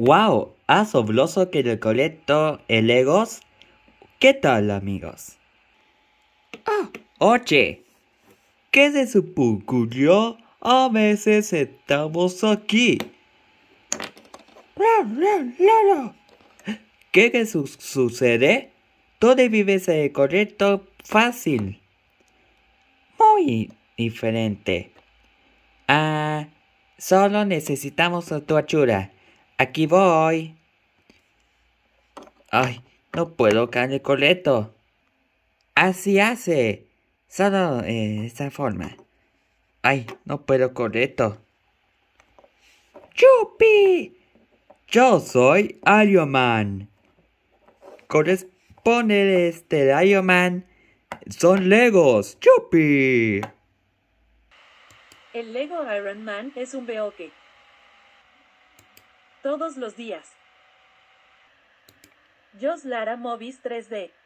¡Wow! asobloso el que recolecto elegos? ¿Qué tal, amigos? ¡Ah! ¡Oye! ¿Qué se supucurio? A veces estamos aquí. ¿Qué que sucede? Todo vives el correcto fácil. Muy diferente. Ah, solo necesitamos tu ayuda. Aquí voy. Ay, no puedo caer el coleto. Así hace. Solo eh, esta forma. Ay, no puedo coleto. ¡Chupi! Yo soy Iron Man. Corresponde este Iron Man. Son Legos. ¡Chupi! El Lego Iron Man es un Beoke. Todos los días. Joslara Lara Movies 3D.